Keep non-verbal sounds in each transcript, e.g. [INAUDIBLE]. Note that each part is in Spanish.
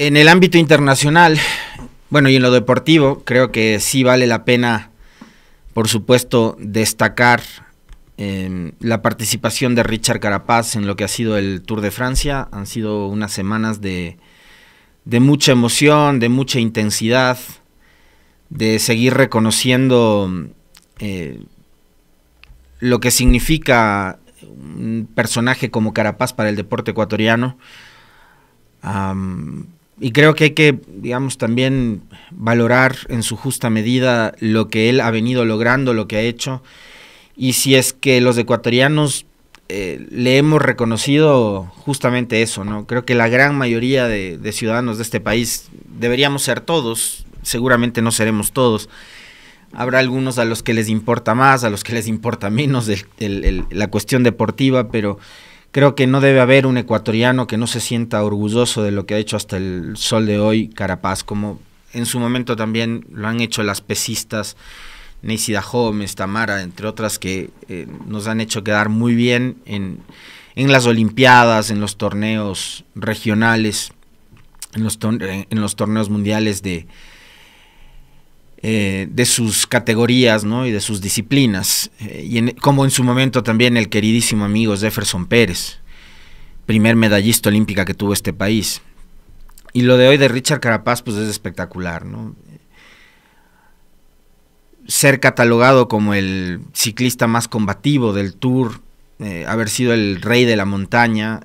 en el ámbito internacional, bueno, y en lo deportivo, creo que sí vale la pena, por supuesto, destacar em, la participación de Richard Carapaz en lo que ha sido el Tour de Francia. Han sido unas semanas de, de mucha emoción, de mucha intensidad, de seguir reconociendo eh, lo que significa un personaje como Carapaz para el deporte ecuatoriano y creo que hay que, digamos, también valorar en su justa medida lo que él ha venido logrando, lo que ha hecho. Y si es que los ecuatorianos eh, le hemos reconocido justamente eso, ¿no? Creo que la gran mayoría de, ciudadanos de este país deberíamos ser todos, seguramente no seremos todos. Habrá algunos a los que les importa más, a los que les importa menos la cuestión deportiva, pero Creo que no debe haber un ecuatoriano que no se sienta orgulloso de lo que ha hecho hasta el sol de hoy Carapaz, como en su momento también lo han hecho las pesistas, Neisida Gómez, Tamara, entre otras, que eh, nos han hecho quedar muy bien en, en, las Olimpiadas, en los torneos regionales, en los, en los torneos mundiales de, eh, de sus categorías ¿no? y de sus disciplinas, eh, y como en su momento también el queridísimo amigo Jefferson Pérez, primer medallista olímpica que tuvo este país. Y lo de hoy de Richard Carapaz pues es espectacular, ¿no? Ser catalogado como el ciclista más combativo del Tour, eh, haber sido el rey de la montaña,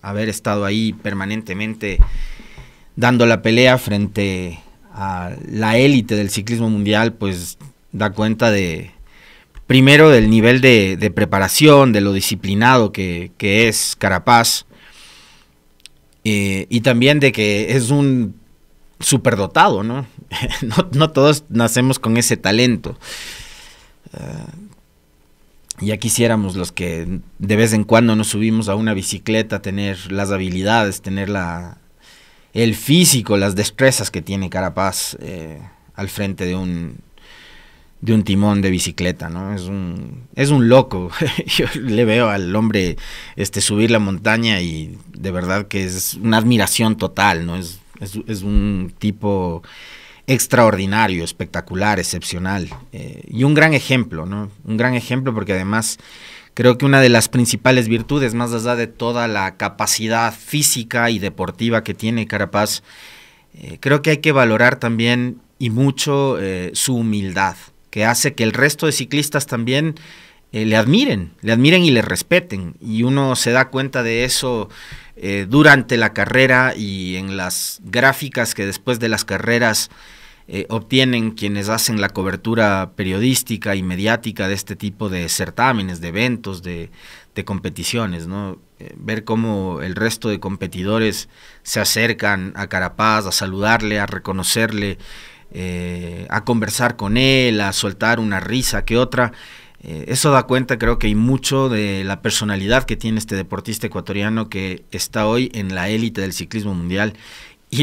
haber estado ahí permanentemente dando la pelea frente la élite del ciclismo mundial, pues da cuenta de, primero del nivel de, preparación, de lo disciplinado que, es Carapaz, eh, y también de que es un superdotado, ¿no? [LAUGHS] no, todos nacemos con ese talento. Eh, ya quisiéramos los que de vez en cuando nos subimos a una bicicleta tener las habilidades, tener la, el físico, las destrezas que tiene Carapaz eh, al frente de un, de un timón de bicicleta, ¿no? Es un, es un loco. [LAUGHS] Yo le veo al hombre este, subir la montaña y de verdad que es una admiración total, ¿no? Es, es, un tipo extraordinario, espectacular, excepcional eh, y un gran ejemplo, ¿no? Un gran ejemplo porque además Creo que una de las principales virtudes, más allá de toda la capacidad física y deportiva que tiene Carapaz, eh, creo que hay que valorar también y mucho eh, su humildad, que hace que el resto de ciclistas también eh, le admiren, le admiren y le respeten. Y uno se da cuenta de eso durante la carrera y en las gráficas que después de las carreras eh, obtienen quienes hacen la cobertura periodística y mediática de este tipo de certámenes, de eventos, de, competiciones, ¿no? Eh, ver cómo el resto de competidores se acercan a Carapaz, a saludarle, a reconocerle, eh, a conversar con él, a soltar una risa que otra. eso da cuenta, creo que hay mucho de la personalidad que tiene este deportista ecuatoriano que está hoy en la élite del ciclismo mundial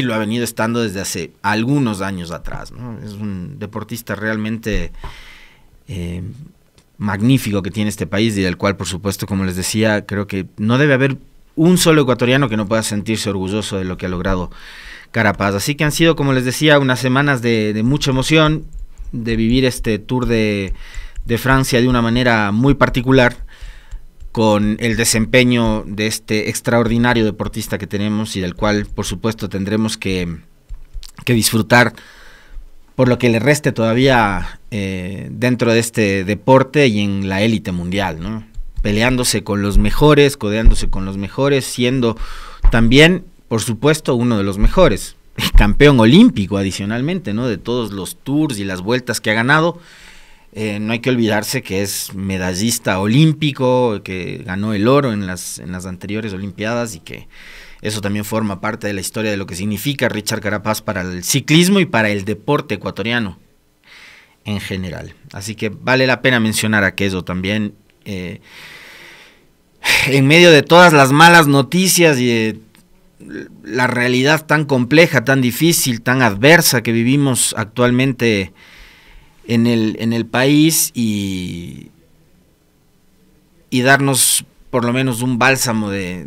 y lo ha venido estando desde hace algunos años atrás. Es un deportista realmente eh, magnífico que tiene este país y del cual, por supuesto, como les decía, creo que no debe haber un solo ecuatoriano que no pueda sentirse orgulloso de lo que ha logrado Carapaz. Así que han sido, como les decía, unas semanas de, mucha emoción, de vivir este tour de, de Francia de una manera muy particular con el desempeño de este extraordinario deportista que tenemos y del cual, por supuesto, tendremos que, disfrutar por lo que le reste todavía eh, dentro de este deporte y en la élite mundial, ¿no? Peleándose con los mejores, codeándose con los mejores, siendo también, por supuesto, uno de los mejores. [LAUGHS] Campeón olímpico adicionalmente, ¿no? De todos los tours y las vueltas que ha ganado eh, no hay que olvidarse que es medallista olímpico, que ganó el oro en las, anteriores Olimpiadas y que eso también forma parte de la historia de lo que significa Richard Carapaz para el ciclismo y para el deporte ecuatoriano en general. Así que vale la pena mencionar aquello también. Eh, en medio de todas las malas noticias y la realidad tan compleja, tan difícil, tan adversa que vivimos actualmente en el, país y, y darnos por lo menos un bálsamo de,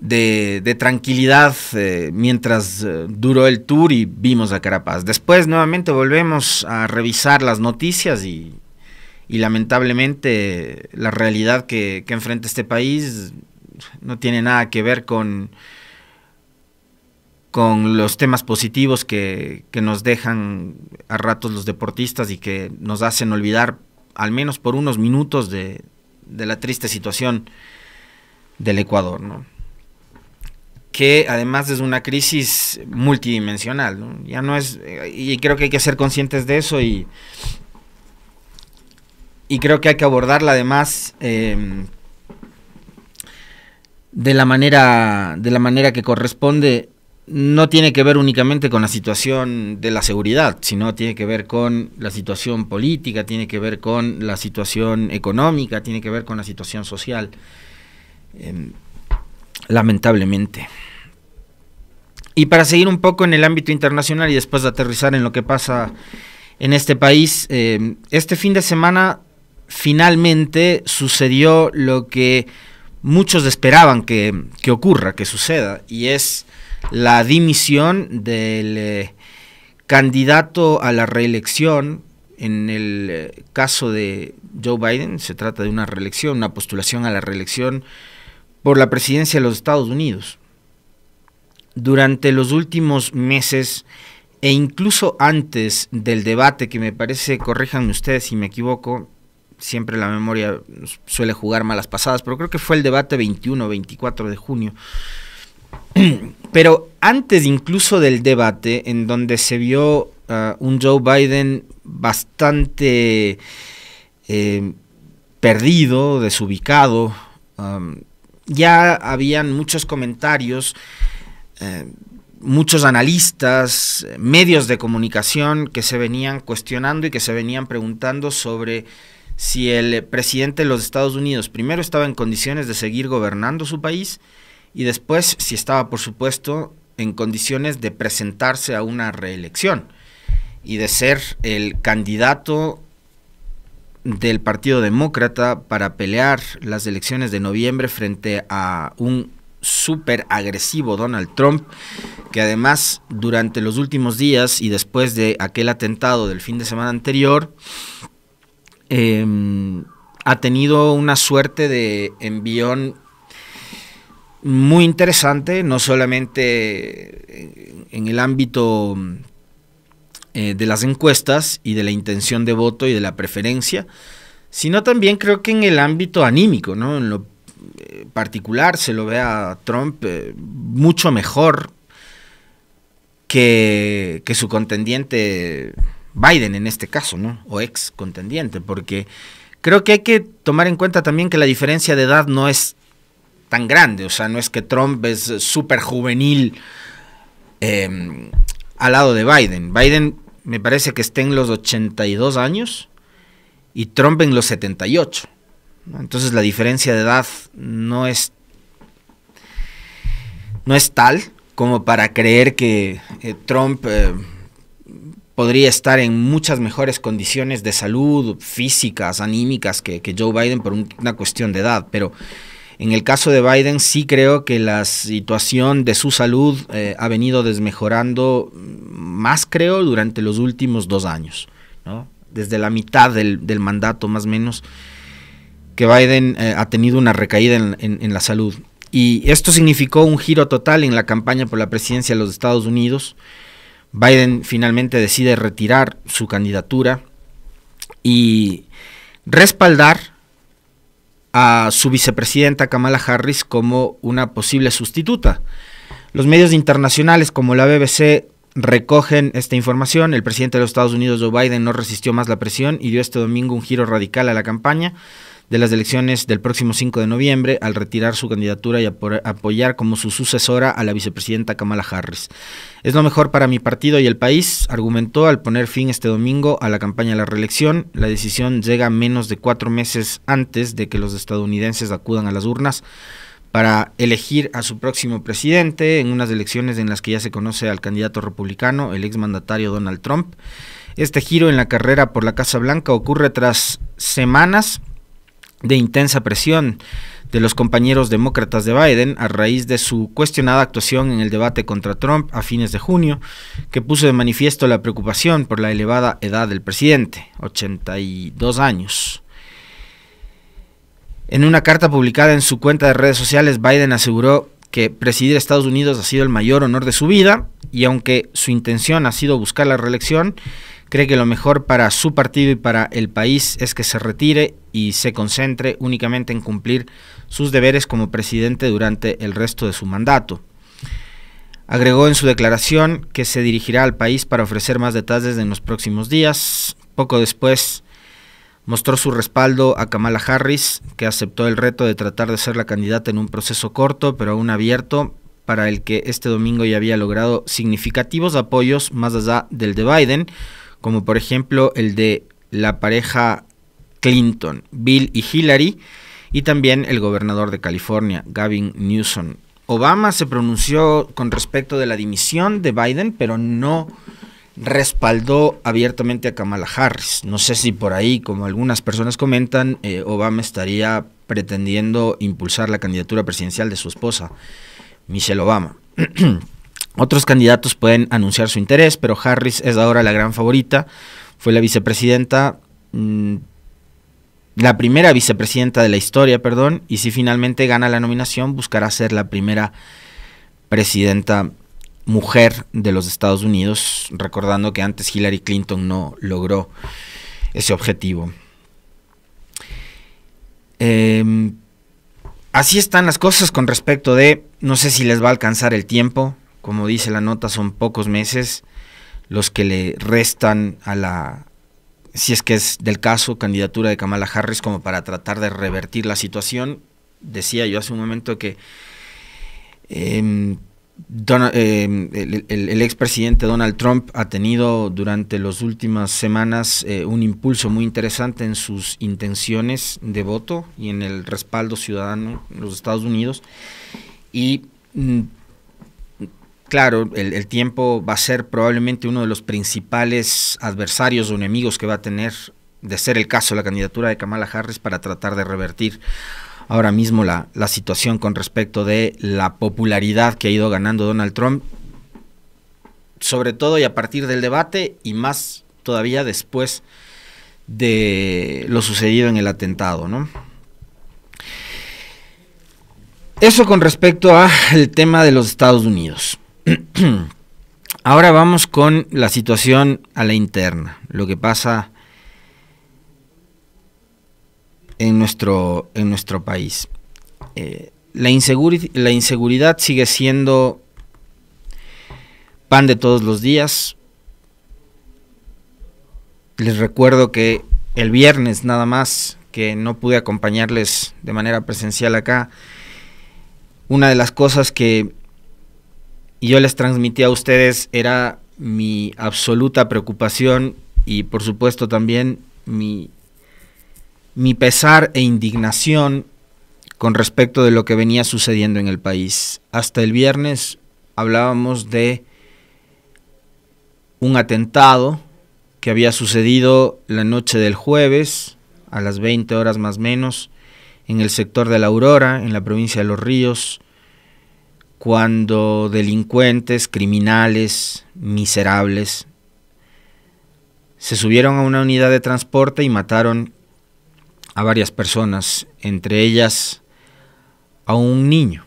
de, tranquilidad eh, mientras eh, duró el tour y vimos a Carapaz. Después nuevamente volvemos a revisar las noticias y, lamentablemente la realidad que, que enfrenta este país no tiene nada que ver con con los temas positivos que, nos dejan a ratos los deportistas y que nos hacen olvidar al menos por unos minutos de, la triste situación del Ecuador, que además es una crisis multidimensional, ya no es y creo que hay que ser conscientes de eso y y creo que hay que abordarla además em, de la manera de la manera que corresponde no tiene que ver únicamente con la situación de la seguridad, sino tiene que ver con la situación política, tiene que ver con la situación económica, tiene que ver con la situación social, em, lamentablemente. Y para seguir un poco en el ámbito internacional y después de aterrizar en lo que pasa en este país, em, este fin de semana finalmente sucedió lo que muchos esperaban que, que ocurra, que suceda, y es la dimisión del eh, candidato a la reelección. En el eh, caso de Joe Biden se trata de una reelección, una postulación a la reelección por la presidencia de los Estados Unidos. Durante los últimos meses e incluso antes del debate, que me parece, corríjanme ustedes si me equivoco, siempre la memoria suele jugar malas pasadas, pero creo que fue el debate 21 24 de junio [CLEARS THROAT] Pero antes incluso del debate, en donde se vio ah, un Joe Biden bastante eh, perdido, desubicado, ya habían muchos comentarios, eh, muchos analistas, medios de comunicación que se venían cuestionando y que se venían preguntando sobre si el presidente de los Estados Unidos primero estaba en condiciones de seguir gobernando su país, y después si estaba, por supuesto, en condiciones de presentarse a una reelección y de ser el candidato del Partido Demócrata para pelear las elecciones de noviembre frente a un súper agresivo Donald Trump, que además durante los últimos días y después de aquel atentado del fin de semana anterior, em, ha tenido una suerte de envión muy interesante, no solamente en el ámbito eh, de las encuestas y de la intención de voto y de la preferencia, sino también creo que en el ámbito anímico, ¿no? En lo eh, particular se lo ve a Trump eh, mucho mejor que, su contendiente Biden en este caso, O ex contendiente, porque creo que hay que tomar en cuenta también que la diferencia de edad no es tan grande. O sea, no es que Trump es súper juvenil em, al lado de Biden. Biden me parece que está en los 82 años y Trump en los 78. Entonces la diferencia de edad no es, no es tal como para creer que eh, Trump... Eh, podría estar en muchas mejores condiciones de salud físicas, anímicas que, Joe Biden por una cuestión de edad, pero en el caso de Biden sí creo que la situación de su salud eh, ha venido desmejorando más, creo, durante los últimos dos años, desde la mitad del, mandato más o menos, que Biden eh, ha tenido una recaída en la salud. Y esto significó un giro total en la campaña por la presidencia de los Estados Unidos. Biden finalmente decide retirar su candidatura y respaldar a su vicepresidenta Kamala Harris como una posible sustituta. Los medios internacionales como la BBC recogen esta información. El presidente de los Estados Unidos, Joe Biden, no resistió más la presión y dio este domingo un giro radical a la campaña de las elecciones del próximo 5 de noviembre al retirar su candidatura y apoyar como su sucesora a la vicepresidenta Kamala Harris. Es lo mejor para mi partido y el país, argumentó al poner fin este domingo a la campaña de la reelección. La decisión llega menos de cuatro meses antes de que los estadounidenses acudan a las urnas para elegir a su próximo presidente en unas elecciones en las que ya se conoce al candidato republicano, el exmandatario Donald Trump. Este giro en la carrera por la Casa Blanca ocurre tras semanas de intensa presión de los compañeros demócratas de Biden a raíz de su cuestionada actuación en el debate contra Trump a fines de junio, que puso de manifiesto la preocupación por la elevada edad del presidente, 82 años. En una carta publicada en su cuenta de redes sociales, Biden aseguró que presidir Estados Unidos ha sido el mayor honor de su vida y aunque su intención ha sido buscar la reelección, cree que lo mejor para su partido y para el país es que se retire y se concentre únicamente en cumplir sus deberes como presidente durante el resto de su mandato. Agregó en su declaración que se dirigirá al país para ofrecer más detalles en los próximos días. Poco después mostró su respaldo a Kamala Harris, que aceptó el reto de tratar de ser la candidata en un proceso corto, pero aún abierto, para el que este domingo ya había logrado significativos apoyos más allá del de Biden, como por ejemplo el de la pareja Clinton, Bill y Hillary, y también el gobernador de California, Gavin Newsom. Obama se pronunció con respecto de la dimisión de Biden, pero no respaldó abiertamente a Kamala Harris. No sé si por ahí, como algunas personas comentan, eh, Obama estaría pretendiendo impulsar la candidatura presidencial de su esposa, Michelle Obama. [CLEARS THROAT] Otros candidatos pueden anunciar su interés, pero Harris es ahora la gran favorita. Fue la vicepresidenta, mm, la primera vicepresidenta de la historia, perdón, y si finalmente gana la nominación, buscará ser la primera presidenta mujer de los Estados Unidos, recordando que antes Hillary Clinton no logró ese objetivo. Em, así están las cosas con respecto de, no sé si les va a alcanzar el tiempo, como dice la nota, son pocos meses los que le restan a la, si es que es del caso, candidatura de Kamala Harris como para tratar de revertir la situación. Decía yo hace un momento que em, em, el, expresidente Donald Trump ha tenido durante las últimas semanas eh, un impulso muy interesante en sus intenciones de voto y en el respaldo ciudadano en los Estados Unidos. Y mm, Claro, el, tiempo va a ser probablemente uno de los principales adversarios o enemigos que va a tener, de ser el caso, la candidatura de Kamala Harris para tratar de revertir ahora mismo la, situación con respecto de la popularidad que ha ido ganando Donald Trump, sobre todo y a partir del debate y más todavía después de lo sucedido en el atentado, ¿no? Eso con respecto al tema de los Estados Unidos. [CLEARS THROAT] Ahora vamos con la situación a la interna, lo que pasa en nuestro, en nuestro país. Eh, la inseguridad sigue siendo pan de todos los días. Les recuerdo que el viernes nada más, que no pude acompañarles de manera presencial acá, una de las cosas que y yo les transmití a ustedes era mi absoluta preocupación y por supuesto también mi, mi pesar e indignación con respecto de lo que venía sucediendo en el país. Hasta el viernes hablábamos de un atentado que había sucedido la noche del jueves, a las 20 horas más menos, en el sector de la Aurora, en la provincia de Los Ríos, cuando delincuentes, criminales, miserables, se subieron a una unidad de transporte y mataron a varias personas, entre ellas a un niño.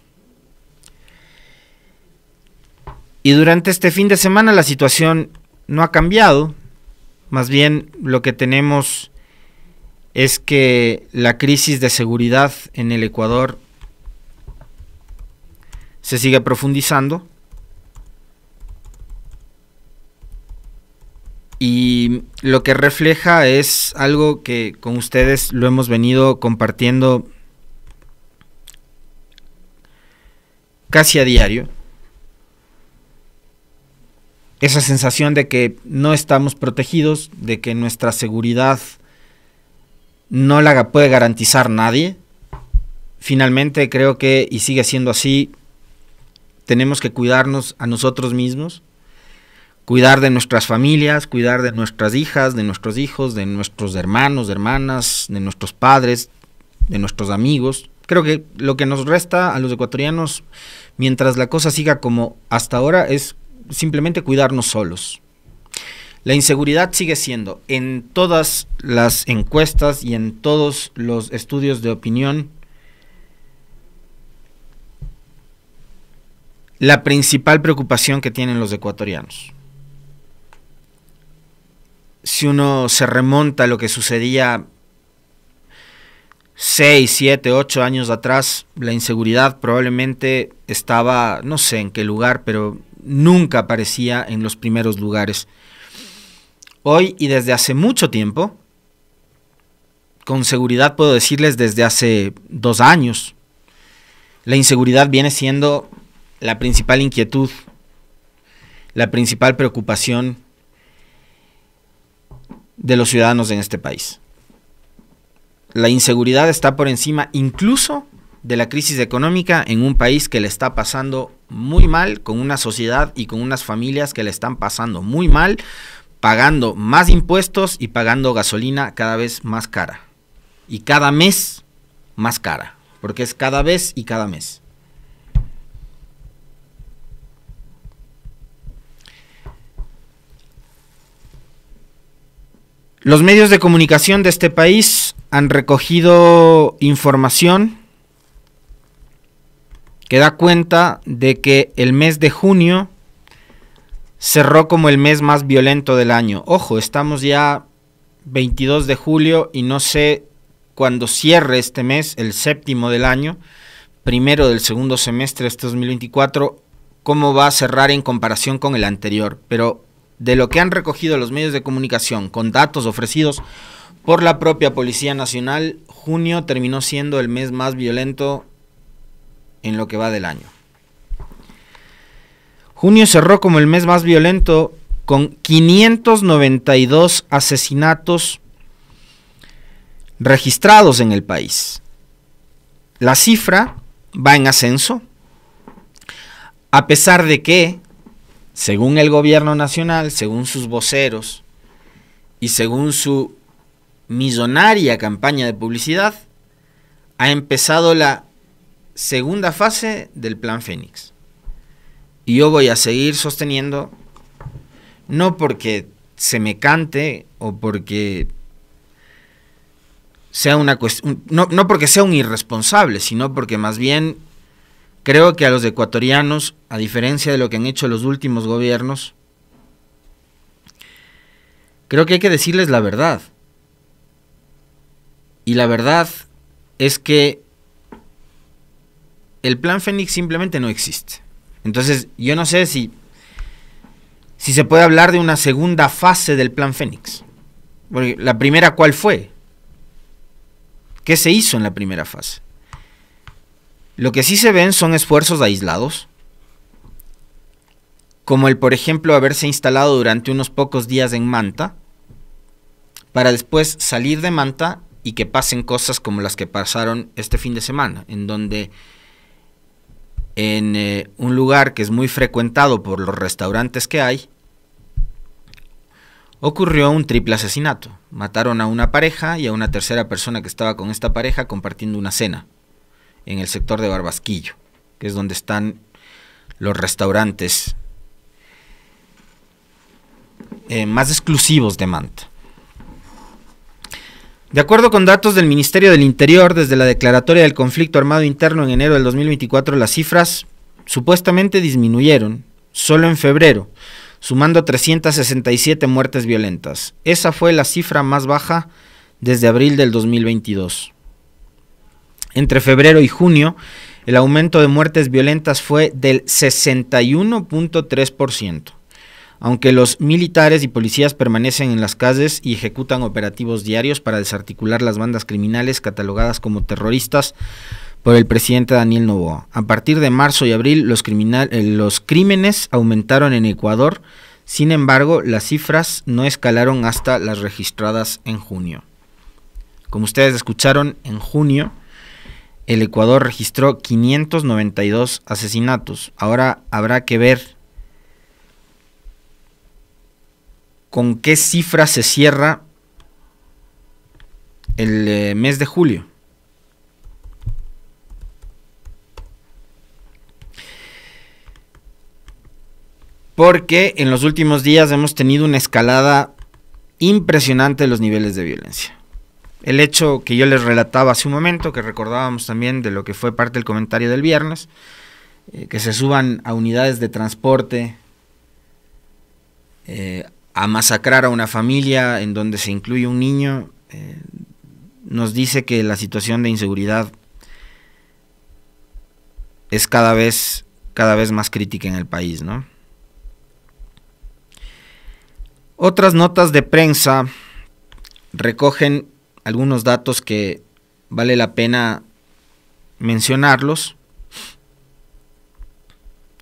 Y durante este fin de semana la situación no ha cambiado, más bien lo que tenemos es que la crisis de seguridad en el Ecuador se sigue profundizando. Y lo que refleja es algo que con ustedes lo hemos venido compartiendo casi a diario. Esa sensación de que no estamos protegidos, de que nuestra seguridad no la puede garantizar nadie. Finalmente creo que, y sigue siendo así, tenemos que cuidarnos a nosotros mismos, cuidar de nuestras familias, cuidar de nuestras hijas, de nuestros hijos, de nuestros hermanos, de hermanas, de nuestros padres, de nuestros amigos. Creo que lo que nos resta a los ecuatorianos, mientras la cosa siga como hasta ahora, es simplemente cuidarnos solos. La inseguridad sigue siendo en todas las encuestas y en todos los estudios de opinión la principal preocupación que tienen los ecuatorianos. Si uno se remonta a lo que sucedía 6, 7, 8 años atrás, la inseguridad probablemente estaba, no sé en qué lugar, pero nunca aparecía en los primeros lugares. Hoy y desde hace mucho tiempo, con seguridad puedo decirles desde hace dos años, la inseguridad viene siendo la principal inquietud, la principal preocupación de los ciudadanos en este país. La inseguridad está por encima incluso de la crisis económica en un país que le está pasando muy mal, con una sociedad y con unas familias que le están pasando muy mal, pagando más impuestos y pagando gasolina cada vez más cara. Y cada mes más cara, porque es cada vez y cada mes. Los medios de comunicación de este país han recogido información que da cuenta de que el mes de junio cerró como el mes más violento del año. Ojo, estamos ya 22 de julio y no sé cuándo cierre este mes, el séptimo del año, primero del segundo semestre de este 2024, cómo va a cerrar en comparación con el anterior. Pero de lo que han recogido los medios de comunicación con datos ofrecidos por la propia Policía Nacional, junio terminó siendo el mes más violento en lo que va del año. Junio cerró como el mes más violento con 592 asesinatos registrados en el país. La cifra va en ascenso, a pesar de que según el gobierno nacional, según sus voceros y según su millonaria campaña de publicidad, ha empezado la segunda fase del Plan Fénix. Y yo voy a seguir sosteniendo, no porque se me cante o porque sea una cuestión, no, porque sea un irresponsable, sino porque más bien Creo que a los ecuatorianos, a diferencia de lo que han hecho los últimos gobiernos, creo que hay que decirles la verdad. Y la verdad es que el plan Fénix simplemente no existe. Entonces, yo no sé si, si se puede hablar de una segunda fase del plan Fénix. Porque la primera, ¿cuál fue? ¿Qué se hizo en la primera fase? Lo que sí se ven son esfuerzos aislados, como el por ejemplo haberse instalado durante unos pocos días en Manta, para después salir de Manta y que pasen cosas como las que pasaron este fin de semana, en donde en eh, un lugar que es muy frecuentado por los restaurantes que hay, ocurrió un triple asesinato. Mataron a una pareja y a una tercera persona que estaba con esta pareja compartiendo una cena en el sector de Barbasquillo, que es donde están los restaurantes eh, más exclusivos de Manta. De acuerdo con datos del Ministerio del Interior, desde la declaratoria del conflicto armado interno en enero del 2024, las cifras supuestamente disminuyeron solo en febrero, sumando 367 muertes violentas. Esa fue la cifra más baja desde abril del 2022. Entre febrero y junio, el aumento de muertes violentas fue del 61.3%, aunque los militares y policías permanecen en las calles y ejecutan operativos diarios para desarticular las bandas criminales catalogadas como terroristas por el presidente Daniel Novoa. A partir de marzo y abril, los, eh, los crímenes aumentaron en Ecuador, sin embargo, las cifras no escalaron hasta las registradas en junio. Como ustedes escucharon, en junio el Ecuador registró 592 asesinatos. Ahora habrá que ver con qué cifra se cierra el eh, mes de julio. Porque en los últimos días hemos tenido una escalada impresionante de los niveles de violencia el hecho que yo les relataba hace un momento, que recordábamos también de lo que fue parte del comentario del viernes, eh, que se suban a unidades de transporte eh, a masacrar a una familia en donde se incluye un niño, eh, nos dice que la situación de inseguridad es cada vez, cada vez más crítica en el país, Otras notas de prensa recogen algunos datos que vale la pena mencionarlos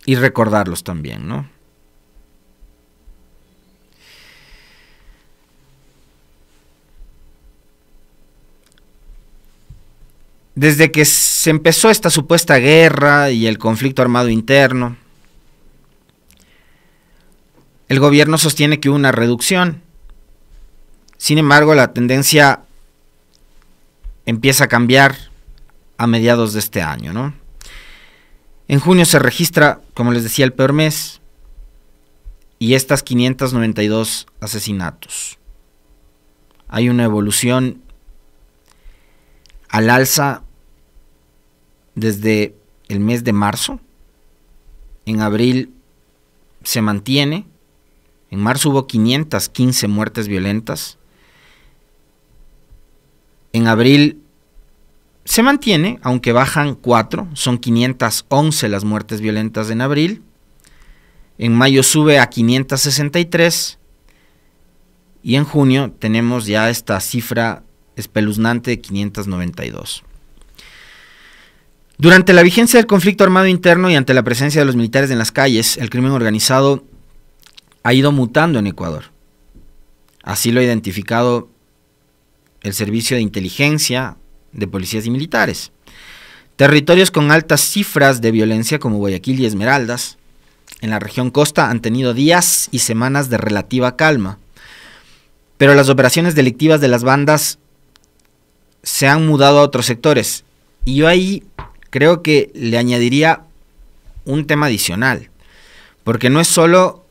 y recordarlos también, ¿no? Desde que se empezó esta supuesta guerra y el conflicto armado interno, el gobierno sostiene que hubo una reducción. Sin embargo, la tendencia empieza a cambiar a mediados de este año, ¿no? En junio se registra, como les decía, el peor mes y estas 592 asesinatos. Hay una evolución al alza desde el mes de marzo. En abril se mantiene. En marzo hubo 515 muertes violentas. En abril se mantiene, aunque bajan 4, son 511 las muertes violentas en abril. En mayo sube a 563. Y en junio tenemos ya esta cifra espeluznante de 592. Durante la vigencia del conflicto armado interno y ante la presencia de los militares en las calles, el crimen organizado ha ido mutando en Ecuador. Así lo ha identificado el servicio de inteligencia de policías y militares. Territorios con altas cifras de violencia como Guayaquil y Esmeraldas en la región costa han tenido días y semanas de relativa calma, pero las operaciones delictivas de las bandas se han mudado a otros sectores y yo ahí creo que le añadiría un tema adicional, porque no es solo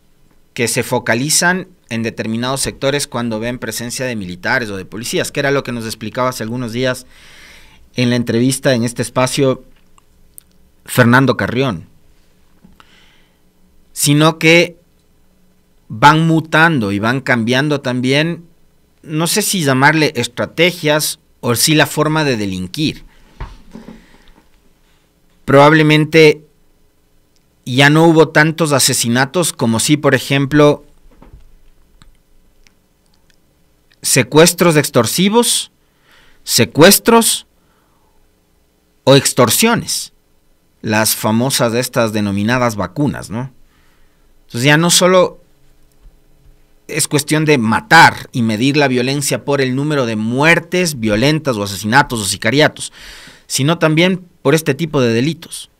que se focalizan en determinados sectores cuando ven presencia de militares o de policías, que era lo que nos explicaba hace algunos días en la entrevista en este espacio Fernando Carrión, sino que van mutando y van cambiando también, no sé si llamarle estrategias o si la forma de delinquir. Probablemente ya no hubo tantos asesinatos como si, por ejemplo, secuestros extorsivos, secuestros o extorsiones, las famosas de estas denominadas vacunas, ¿no? Entonces ya no solo es cuestión de matar y medir la violencia por el número de muertes violentas o asesinatos o sicariatos, sino también por este tipo de delitos.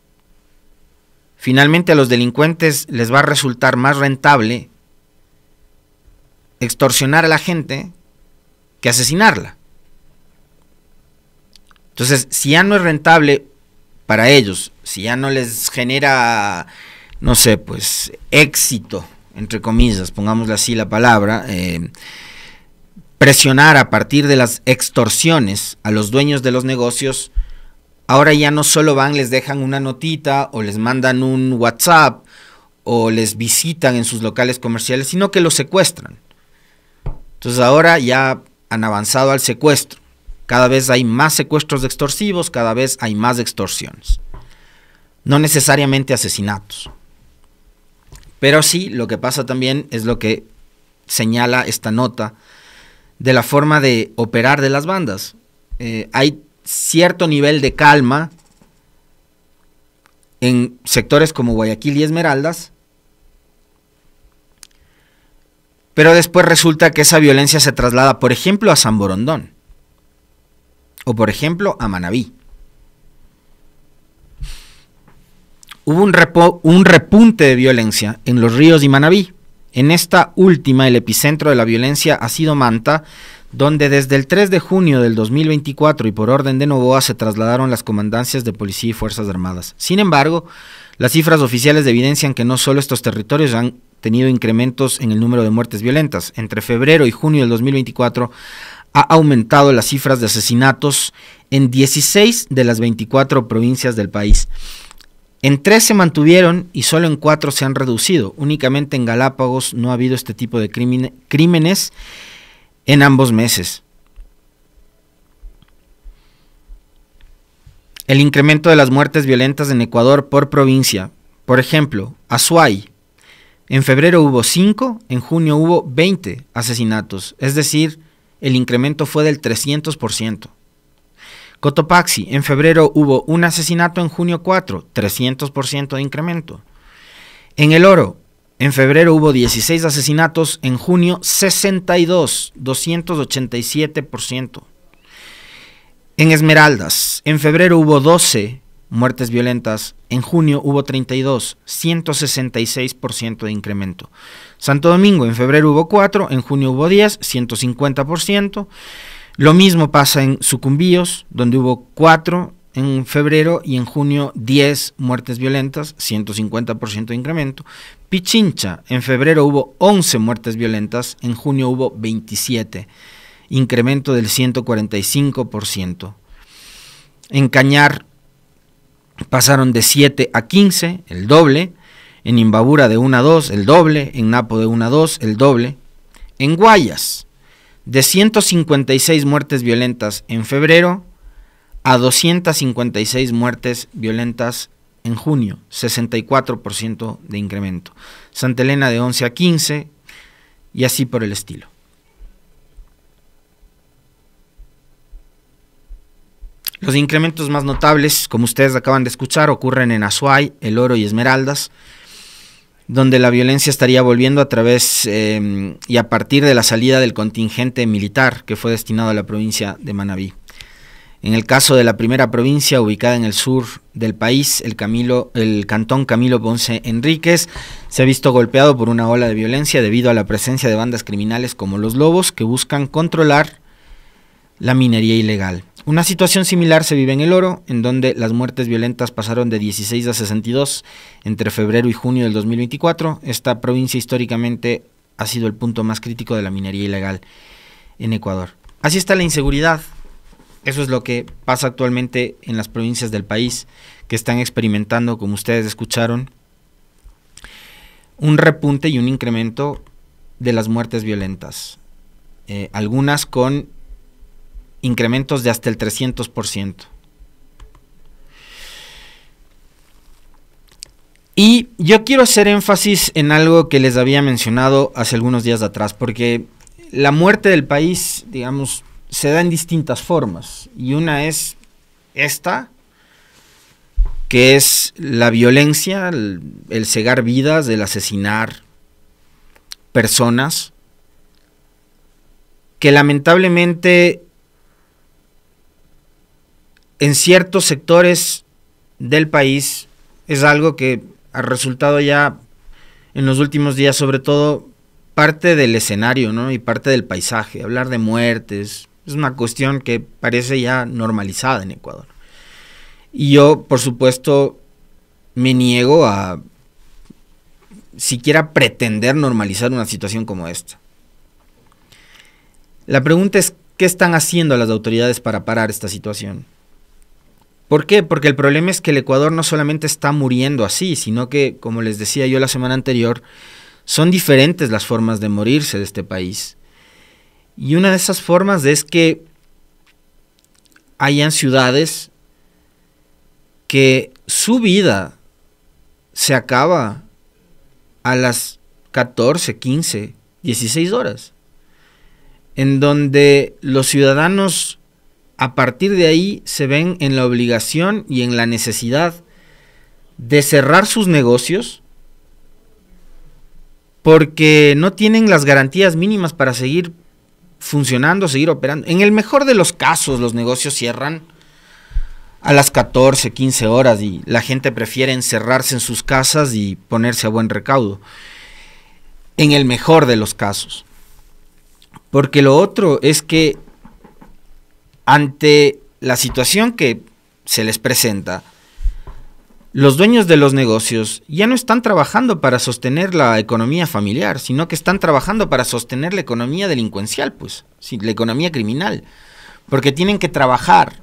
Finalmente a los delincuentes les va a resultar más rentable extorsionar a la gente que asesinarla. Entonces, si ya no es rentable para ellos, si ya no les genera, no sé, pues éxito, entre comillas, pongámosle así la palabra, eh, presionar a partir de las extorsiones a los dueños de los negocios, ahora ya no solo van, les dejan una notita o les mandan un WhatsApp o les visitan en sus locales comerciales, sino que los secuestran. Entonces ahora ya han avanzado al secuestro. Cada vez hay más secuestros extorsivos, cada vez hay más extorsiones. No necesariamente asesinatos. Pero sí, lo que pasa también es lo que señala esta nota de la forma de operar de las bandas. Eh, hay cierto nivel de calma en sectores como Guayaquil y Esmeraldas, Pero después resulta que esa violencia se traslada, por ejemplo, a San Borondón. O por ejemplo, a Manabí. Hubo un, un repunte de violencia en los ríos y Manabí. En esta última, el epicentro de la violencia ha sido Manta, donde desde el 3 de junio del 2024 y por orden de Novoa se trasladaron las comandancias de policía y Fuerzas Armadas. Sin embargo, las cifras oficiales evidencian que no solo estos territorios han tenido incrementos en el número de muertes violentas. Entre febrero y junio del 2024 ha aumentado las cifras de asesinatos en 16 de las 24 provincias del país. En 3 se mantuvieron y solo en cuatro se han reducido. Únicamente en Galápagos no ha habido este tipo de crímenes en ambos meses. El incremento de las muertes violentas en Ecuador por provincia. Por ejemplo, Azuay, en febrero hubo 5, en junio hubo 20 asesinatos, es decir, el incremento fue del 300%. Cotopaxi, en febrero hubo un asesinato, en junio 4, 300% de incremento. En El Oro, en febrero hubo 16 asesinatos, en junio 62, 287%. En Esmeraldas, en febrero hubo 12 asesinatos. Muertes violentas. En junio hubo 32, 166% de incremento. Santo Domingo, en febrero hubo 4, en junio hubo 10, 150%. Lo mismo pasa en Sucumbíos, donde hubo 4 en febrero y en junio 10 muertes violentas, 150% de incremento. Pichincha, en febrero hubo 11 muertes violentas, en junio hubo 27, incremento del 145%. En Cañar, pasaron de 7 a 15, el doble, en Imbabura de 1 a 2, el doble, en Napo de 1 a 2, el doble, en Guayas, de 156 muertes violentas en febrero a 256 muertes violentas en junio, 64% de incremento. Santa Elena de 11 a 15 y así por el estilo. Los incrementos más notables, como ustedes acaban de escuchar, ocurren en Azuay, El Oro y Esmeraldas, donde la violencia estaría volviendo a través em, y a partir de la salida del contingente militar que fue destinado a la provincia de Manabí. En el caso de la primera provincia, ubicada en el sur del país, el, Camilo, el cantón Camilo Ponce Enríquez se ha visto golpeado por una ola de violencia debido a la presencia de bandas criminales como los Lobos que buscan controlar la minería ilegal. Una situación similar se vive en El Oro, en donde las muertes violentas pasaron de 16 a 62 entre febrero y junio del 2024. Esta provincia históricamente ha sido el punto más crítico de la minería ilegal en Ecuador. Así está la inseguridad. Eso es lo que pasa actualmente en las provincias del país que están experimentando, como ustedes escucharon, un repunte y un incremento de las muertes violentas. Eh, algunas con incrementos de hasta el 300%. Y yo quiero hacer énfasis en algo que les había mencionado hace algunos días atrás, porque la muerte del país, digamos, se da en distintas formas. Y una es esta, que es la violencia, el, el cegar vidas, el asesinar personas, que lamentablemente en ciertos sectores del país es algo que ha resultado ya en los últimos días, sobre todo, parte del escenario, ¿no? Y parte del paisaje. Hablar de muertes es una cuestión que parece ya normalizada en Ecuador. Y yo, por supuesto, me niego a siquiera pretender normalizar una situación como esta. La pregunta es, ¿qué están haciendo las autoridades para parar esta situación? ¿Por qué? Porque el problema es que el Ecuador no solamente está muriendo así, sino que, como les decía yo la semana anterior, son diferentes las formas de morirse de este país. Y una de esas formas es que hayan ciudades que su vida se acaba a las 14, 15, 16 horas, en donde los ciudadanos a partir de ahí se ven en la obligación y en la necesidad de cerrar sus negocios porque no tienen las garantías mínimas para seguir funcionando, seguir operando. En el mejor de los casos los negocios cierran a las 14, 15 horas y la gente prefiere encerrarse en sus casas y ponerse a buen recaudo. En el mejor de los casos. Porque lo otro es que ante la situación que se les presenta, los dueños de los negocios ya no están trabajando para sostener la economía familiar, sino que están trabajando para sostener la economía delincuencial, pues, la economía criminal, porque tienen que trabajar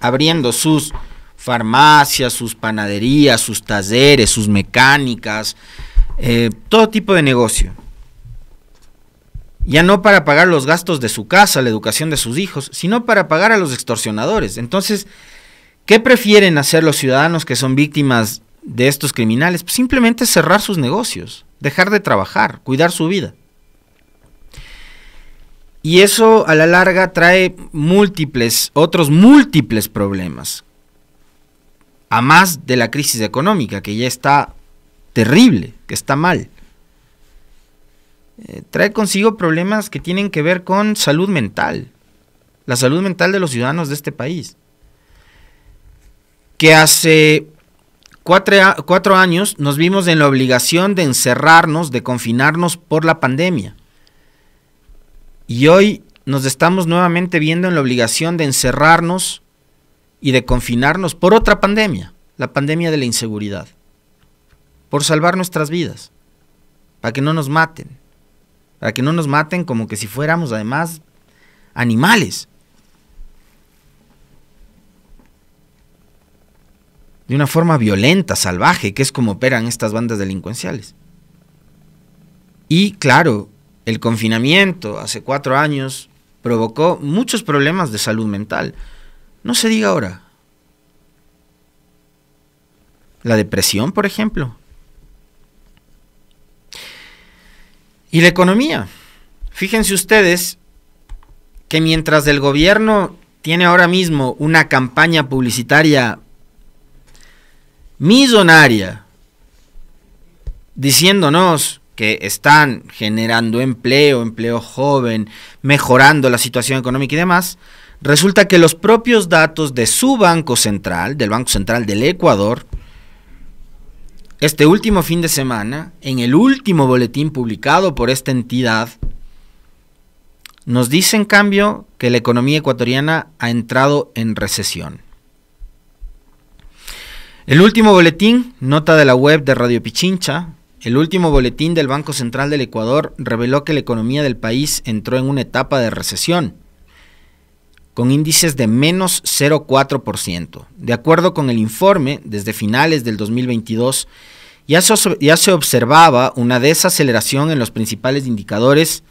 abriendo sus farmacias, sus panaderías, sus talleres, sus mecánicas, eh, todo tipo de negocio ya no para pagar los gastos de su casa, la educación de sus hijos, sino para pagar a los extorsionadores. Entonces, ¿qué prefieren hacer los ciudadanos que son víctimas de estos criminales? Pues simplemente cerrar sus negocios, dejar de trabajar, cuidar su vida. Y eso a la larga trae múltiples, otros múltiples problemas, a más de la crisis económica, que ya está terrible, que está mal. Eh, trae consigo problemas que tienen que ver con salud mental, la salud mental de los ciudadanos de este país, que hace cuatro años nos vimos en la obligación de encerrarnos, de confinarnos por la pandemia. Y hoy nos estamos nuevamente viendo en la obligación de encerrarnos y de confinarnos por otra pandemia, la pandemia de la inseguridad, por salvar nuestras vidas, para que no nos maten para que no nos maten como que si fuéramos además animales. De una forma violenta, salvaje, que es como operan estas bandas delincuenciales. Y claro, el confinamiento hace cuatro años provocó muchos problemas de salud mental. No se diga ahora. La depresión, por ejemplo. Y la economía. Fíjense ustedes que mientras el gobierno tiene ahora mismo una campaña publicitaria millonaria diciéndonos que están generando empleo, empleo joven, mejorando la situación económica y demás, resulta que los propios datos de su Banco Central, del Banco Central del Ecuador, este último fin de semana, en el último boletín publicado por esta entidad, nos dice en cambio que la economía ecuatoriana ha entrado en recesión. El último boletín, nota de la web de Radio Pichincha, el último boletín del Banco Central del Ecuador reveló que la economía del país entró en una etapa de recesión con índices de menos 0,4%. De acuerdo con el informe, desde finales del 2022 ya se, ya se observaba una desaceleración en los principales indicadores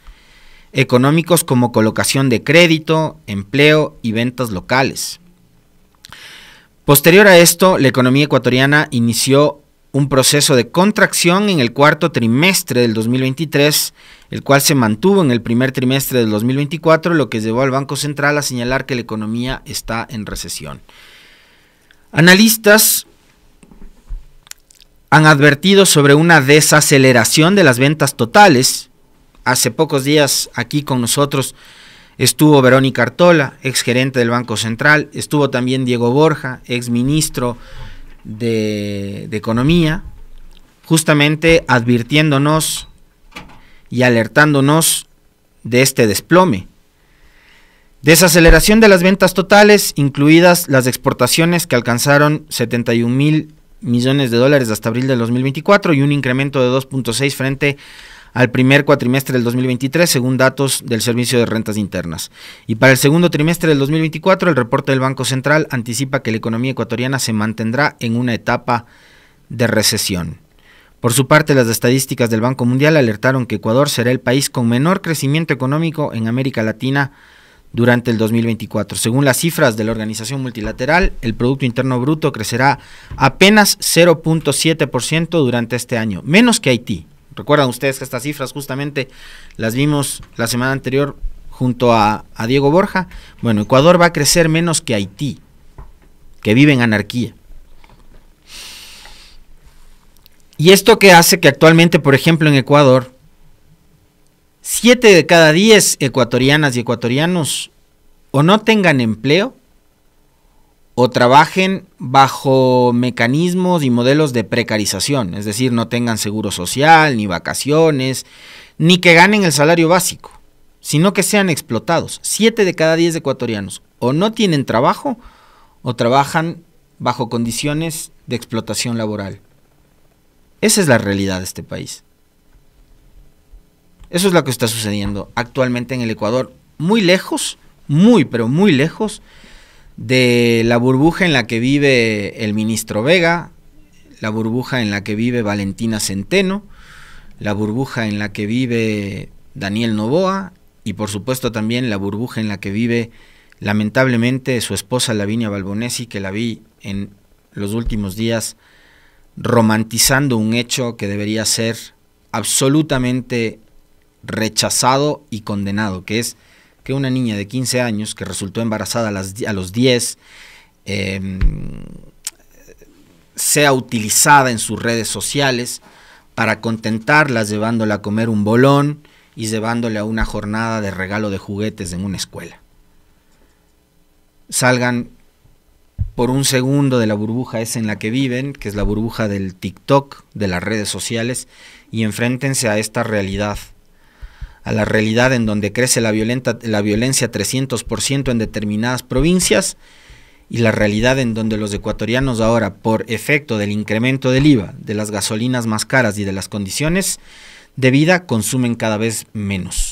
económicos como colocación de crédito, empleo y ventas locales. Posterior a esto, la economía ecuatoriana inició un proceso de contracción en el cuarto trimestre del 2023, el cual se mantuvo en el primer trimestre del 2024, lo que llevó al Banco Central a señalar que la economía está en recesión. Analistas han advertido sobre una desaceleración de las ventas totales. Hace pocos días aquí con nosotros estuvo Verónica Artola, exgerente del Banco Central, estuvo también Diego Borja, exministro ministro de, Economía, justamente advirtiéndonos y alertándonos de este desplome. Desaceleración de las ventas totales, incluidas las exportaciones que alcanzaron 71 mil millones de dólares hasta abril de 2024 y un incremento de 2.6 frente a al primer cuatrimestre del 2023, según datos del Servicio de Rentas Internas. Y para el segundo trimestre del 2024, el reporte del Banco Central anticipa que la economía ecuatoriana se mantendrá en una etapa de recesión. Por su parte, las estadísticas del Banco Mundial alertaron que Ecuador será el país con menor crecimiento económico en América Latina durante el 2024. Según las cifras de la organización multilateral, el Producto Interno Bruto crecerá apenas 0.7% durante este año, menos que Haití, Recuerdan ustedes que estas cifras justamente las vimos la semana anterior junto a, Diego Borja. Bueno, Ecuador va a crecer menos que Haití, que vive en anarquía. Y esto que hace que actualmente, por ejemplo, en Ecuador, siete de cada diez ecuatorianas y ecuatorianos o no tengan empleo o trabajen bajo mecanismos y modelos de precarización, es decir, no tengan seguro social, ni vacaciones, ni que ganen el salario básico, sino que sean explotados. Siete de cada diez ecuatorianos o no tienen trabajo o trabajan bajo condiciones de explotación laboral. Esa es la realidad de este país. Eso es lo que está sucediendo actualmente en el Ecuador, muy lejos, muy, pero muy lejos de la burbuja en la que vive el ministro Vega, la burbuja en la que vive Valentina Centeno, la burbuja en la que vive Daniel Novoa y por supuesto también la burbuja en la que vive lamentablemente su esposa Lavinia Balbonesi, que la vi en los últimos días romantizando un hecho que debería ser absolutamente rechazado y condenado, que es que una niña de 15 años que resultó embarazada a, los 10 em, sea utilizada en sus redes sociales para contentarla llevándola a comer un bolón y llevándole a una jornada de regalo de juguetes en una escuela. Salgan por un segundo de la burbuja esa en la que viven, que es la burbuja del TikTok, de las redes sociales, y enfréntense a esta realidad a la realidad en donde crece la, violenta, la violencia 300% en determinadas provincias y la realidad en donde los ecuatorianos ahora, por efecto del incremento del IVA, de las gasolinas más caras y de las condiciones de vida, consumen cada vez menos.